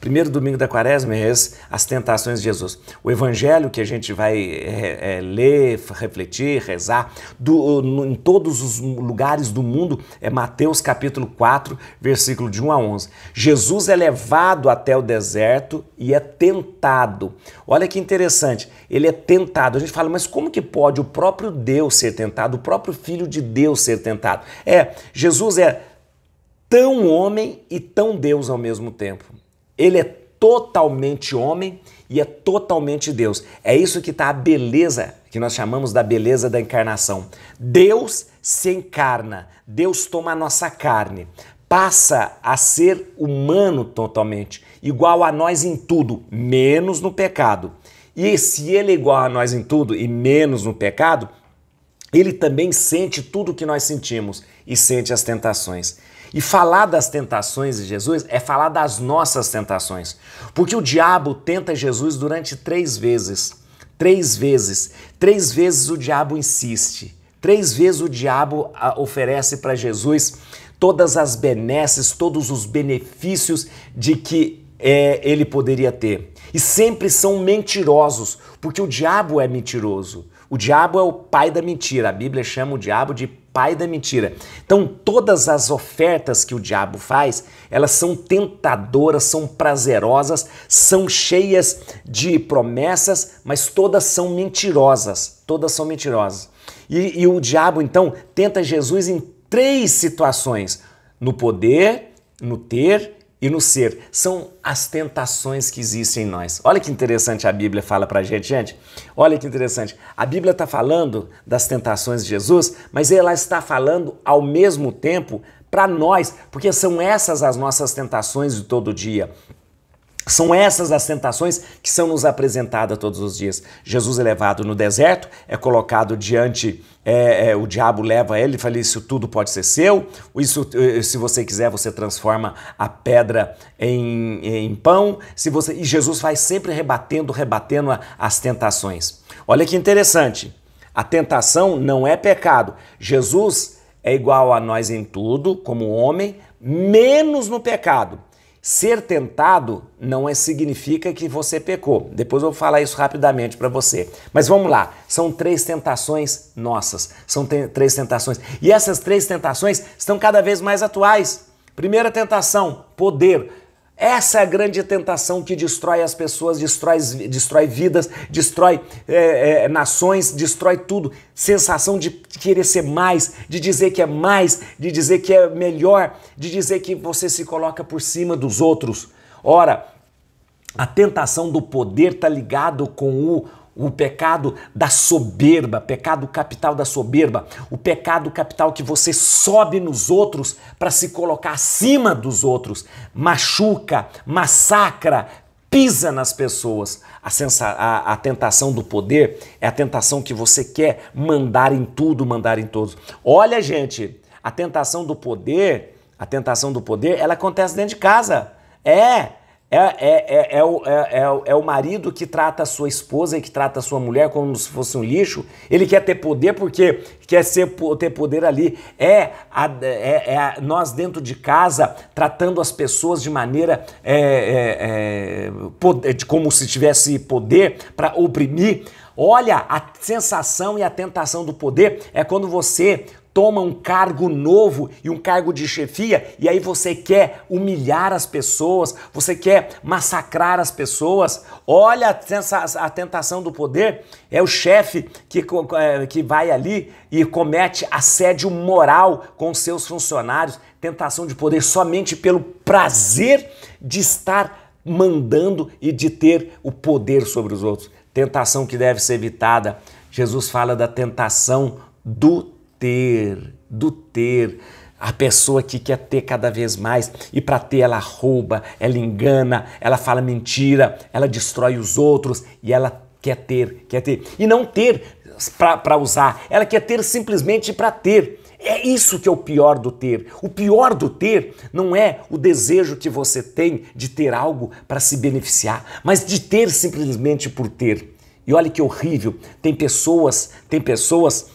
Primeiro domingo da quaresma é as tentações de Jesus. O evangelho que a gente vai é, é, ler, refletir, rezar, do, no, em todos os lugares do mundo é Mateus capítulo 4, versículo de 1 a 11. Jesus é levado até o deserto e é tentado. Olha que interessante, ele é tentado. A gente fala, mas como que pode o próprio Deus ser tentado, o próprio Filho de Deus ser tentado? É, Jesus é tão homem e tão Deus ao mesmo tempo. Ele é totalmente homem e é totalmente Deus. É isso que está a beleza, que nós chamamos da beleza da encarnação. Deus se encarna, Deus toma a nossa carne, passa a ser humano totalmente, igual a nós em tudo, menos no pecado. E se ele é igual a nós em tudo e menos no pecado, ele também sente tudo que nós sentimos e sente as tentações. E falar das tentações de Jesus é falar das nossas tentações. Porque o diabo tenta Jesus durante três vezes. Três vezes. Três vezes o diabo insiste. Três vezes o diabo ah, oferece para Jesus todas as benesses, todos os benefícios de que é, ele poderia ter. E sempre são mentirosos, porque o diabo é mentiroso. O diabo é o pai da mentira. A Bíblia chama o diabo de pai da mentira. Então, todas as ofertas que o diabo faz, elas são tentadoras, são prazerosas, são cheias de promessas, mas todas são mentirosas. Todas são mentirosas. E, e o diabo, então, tenta Jesus em três situações: no poder, no ter e no ser. São as tentações que existem em nós. Olha que interessante a Bíblia fala para a gente, gente. Olha que interessante. A Bíblia está falando das tentações de Jesus, mas ela está falando ao mesmo tempo para nós, porque são essas as nossas tentações de todo dia. São essas as tentações que são nos apresentadas todos os dias. Jesus é levado no deserto, é colocado diante, é, é, o diabo leva ele e fala: Isso tudo pode ser seu, isso, eh, eh, se você quiser, você transforma a pedra em, em pão. Se você... E Jesus vai sempre rebatendo, rebatendo as tentações. Olha que interessante. A tentação não é pecado. Jesus é igual a nós em tudo, como homem, menos no pecado. Ser tentado não é, significa que você pecou. Depois eu vou falar isso rapidamente para você. Mas vamos lá. São três tentações nossas. São te três tentações. E essas três tentações estão cada vez mais atuais. Primeira tentação, poder. Essa é a grande tentação que destrói as pessoas, destrói, destrói vidas, destrói é, é, nações, destrói tudo. Sensação de querer ser mais, de dizer que é mais, de dizer que é melhor, de dizer que você se coloca por cima dos outros. Ora, a tentação do poder está ligado com o o pecado da soberba, pecado capital da soberba, o pecado capital que você sobe nos outros para se colocar acima dos outros, machuca, massacra, pisa nas pessoas. A, a, a, tentação do poder é a tentação que você quer mandar em tudo, mandar em todos. Olha, gente, a tentação do poder, a tentação do poder, ela acontece dentro de casa. É, é, é, é, é, o, é, é, é, o marido que trata a sua esposa e que trata a sua mulher como se fosse um lixo. Ele quer ter poder porque quer ser, ter poder ali. É, a, é, é a, nós dentro de casa tratando as pessoas de maneira é, é, é poder, como se tivesse poder para oprimir. Olha, a sensação e a tentação do poder é quando você toma um cargo novo e um cargo de chefia e aí você quer humilhar as pessoas, você quer massacrar as pessoas. Olha a tentação do poder, é o chefe que, eh, que vai ali e comete assédio moral com seus funcionários, tentação de poder somente pelo prazer de estar mandando e de ter o poder sobre os outros. Tentação que deve ser evitada. Jesus fala da tentação do ter, do ter. A pessoa que quer ter cada vez mais e para ter ela rouba, ela engana, ela fala mentira, ela destrói os outros e ela quer ter, quer ter. E não ter para usar, ela quer ter simplesmente para ter. É isso que é o pior do ter. O pior do ter não é o desejo que você tem de ter algo para se beneficiar, mas de ter simplesmente por ter. E olha que horrível. Tem pessoas, tem pessoas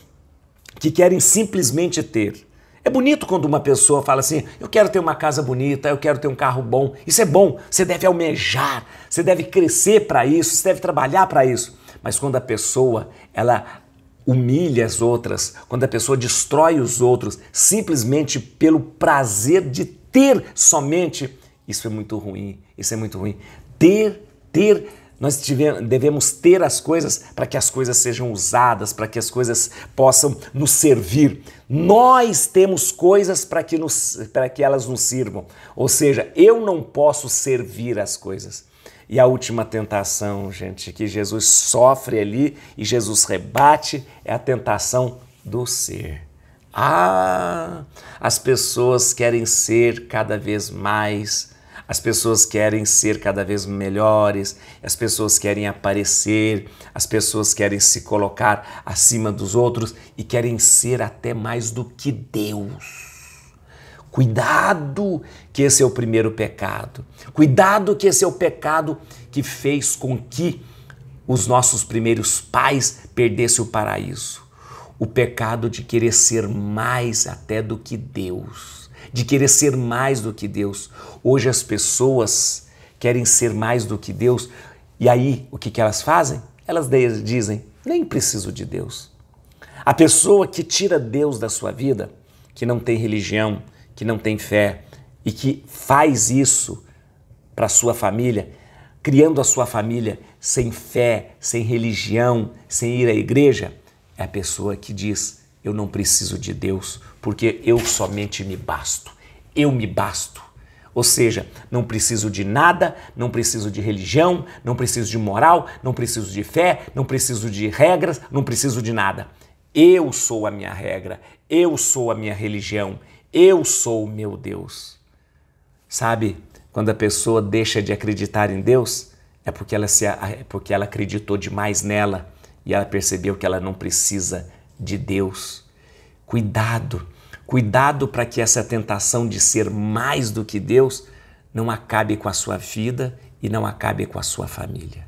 que querem simplesmente ter. É bonito quando uma pessoa fala assim: eu quero ter uma casa bonita, eu quero ter um carro bom. Isso é bom, você deve almejar, você deve crescer para isso, você deve trabalhar para isso. Mas quando a pessoa ela humilha as outras, quando a pessoa destrói os outros simplesmente pelo prazer de ter somente, isso é muito ruim. Isso é muito ruim. Ter, ter nós devemos ter as coisas para que as coisas sejam usadas, para que as coisas possam nos servir. Nós temos coisas para que, para que elas nos sirvam. Ou seja, eu não posso servir as coisas. E a última tentação, gente, que Jesus sofre ali e Jesus rebate é a tentação do ser. Ah, as pessoas querem ser cada vez mais as pessoas querem ser cada vez melhores, as pessoas querem aparecer, as pessoas querem se colocar acima dos outros e querem ser até mais do que Deus. Cuidado que esse é o primeiro pecado. Cuidado que esse é o pecado que fez com que os nossos primeiros pais perdessem o paraíso. O pecado de querer ser mais até do que Deus de querer ser mais do que Deus. Hoje as pessoas querem ser mais do que Deus e aí o que, que elas fazem? Elas dizem: nem preciso de Deus. A pessoa que tira Deus da sua vida, que não tem religião, que não tem fé e que faz isso para sua família, criando a sua família sem fé, sem religião, sem ir à igreja, é a pessoa que diz: eu não preciso de Deus, porque eu somente me basto. Eu me basto. Ou seja, não preciso de nada, não preciso de religião, não preciso de moral, não preciso de fé, não preciso de regras, não preciso de nada. Eu sou a minha regra, eu sou a minha religião, eu sou o meu Deus. Sabe, quando a pessoa deixa de acreditar em Deus, é porque ela, se, é porque ela acreditou demais nela e ela percebeu que ela não precisa de Deus. Cuidado, cuidado para que essa tentação de ser mais do que Deus não acabe com a sua vida e não acabe com a sua família.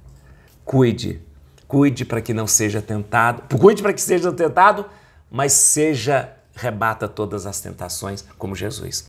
Cuide, cuide para que não seja tentado, cuide para que seja tentado, mas seja rebata todas as tentações como Jesus.